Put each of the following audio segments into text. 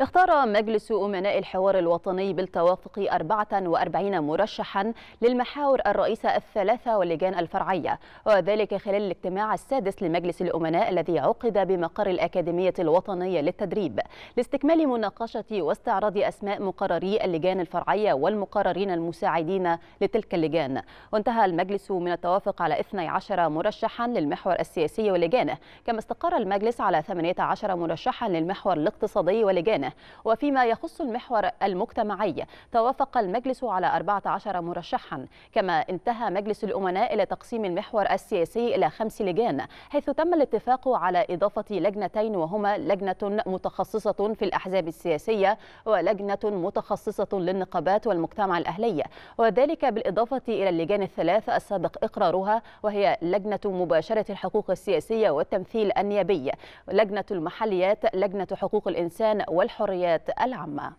اختار مجلس أمناء الحوار الوطني بالتوافق 44 مرشحا للمحاور الرئيسة الثلاثة واللجان الفرعية وذلك خلال الاجتماع السادس لمجلس الأمناء الذي عقد بمقر الأكاديمية الوطنية للتدريب لاستكمال مناقشة واستعراض أسماء مقرري اللجان الفرعية والمقررين المساعدين لتلك اللجان وانتهى المجلس من التوافق على 12 مرشحا للمحور السياسي ولجانه كما استقر المجلس على 18 مرشحا للمحور الاقتصادي ولجانه مكانه وفيما يخص المحور المجتمعي توافق المجلس على 14 مرشحا كما انتهى مجلس الأمناء إلى تقسيم المحور السياسي إلى خمس لجان حيث تم الاتفاق على إضافة لجنتين وهما لجنة متخصصة في الأحزاب السياسية ولجنة متخصصة للنقابات والمجتمع الأهلي وذلك بالإضافة إلى اللجان الثلاث السابق إقرارها وهي لجنة مباشرة الحقوق السياسية والتمثيل النيابي لجنة المحليات لجنة حقوق الإنسان والحقوق الحريات العامة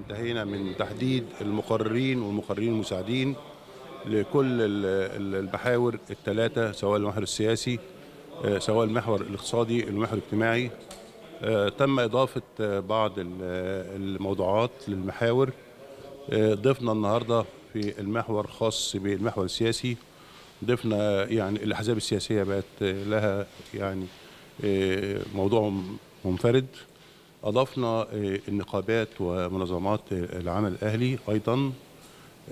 انتهينا من تحديد المقررين والمقررين المساعدين لكل المحاور الثلاثة سواء المحور السياسي آه، سواء المحور الاقتصادي المحور الاجتماعي آه، تم إضافة آه، بعض الموضوعات للمحاور ضفنا النهاردة في المحور الخاص بالمحور السياسي ضفنا يعني الأحزاب السياسية بقت لها يعني موضوع منفرد اضفنا آه، النقابات ومنظمات العمل الاهلي ايضا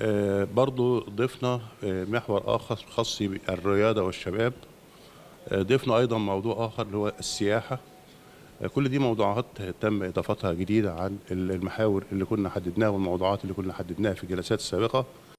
آه، برضو ضفنا آه، محور اخر خاص بالرياضه والشباب ضفنا ايضا موضوع اخر اللي هو السياحه كل دي موضوعات تم اضافتها جديده عن المحاور اللي كنا حددناها والموضوعات اللي كنا حددناها في الجلسات السابقه